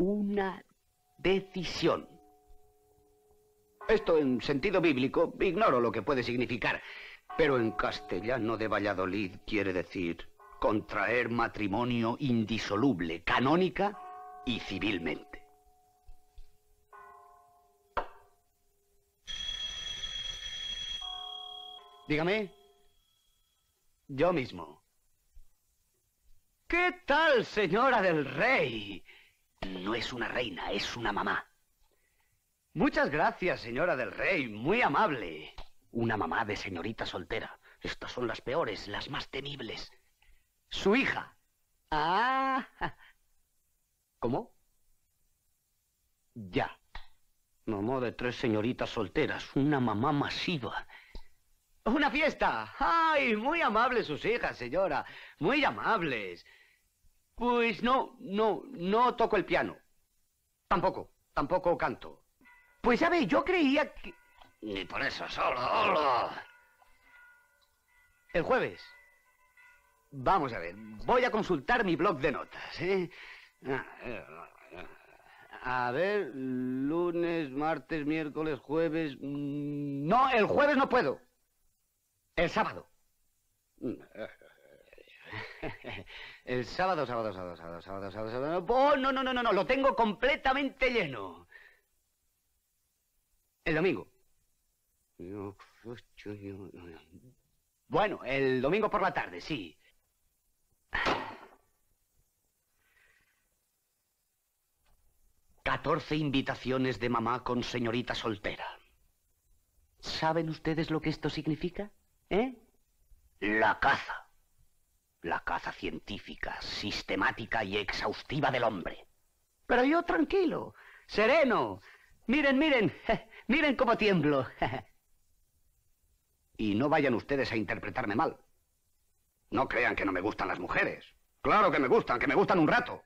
una decisión. Esto en sentido bíblico ignoro lo que puede significar, pero en castellano de Valladolid quiere decir contraer matrimonio indisoluble, canónica y civilmente. Dígame. Yo mismo. ¿Qué tal, señora del rey? No es una reina, es una mamá. Muchas gracias, señora del rey. Muy amable. Una mamá de señorita soltera. Estas son las peores, las más temibles. Su hija. Ah. ¿Cómo? Ya. Mamá de tres señoritas solteras. Una mamá masiva. ¡Una fiesta! ¡Ay! Muy amables sus hijas, señora. Muy amables. Pues no, no, no toco el piano. Tampoco, tampoco canto. Pues sabe, yo creía que... Ni por eso, solo, solo. El jueves. Vamos a ver, voy a consultar mi blog de notas, ¿eh? A ver, lunes, martes, miércoles, jueves... No, el jueves no puedo. El sábado. El sábado, sábado, sábado, sábado, sábado, sábado, Oh, no, no, no, no, no, lo tengo completamente lleno. El domingo. Bueno, el domingo por la tarde, sí. 14 invitaciones de mamá con señorita soltera. ¿Saben ustedes lo que esto significa? ¿Eh? La caza. La caza científica, sistemática y exhaustiva del hombre. Pero yo tranquilo, sereno. Miren, miren, miren cómo tiemblo. y no vayan ustedes a interpretarme mal. No crean que no me gustan las mujeres. Claro que me gustan, que me gustan un rato.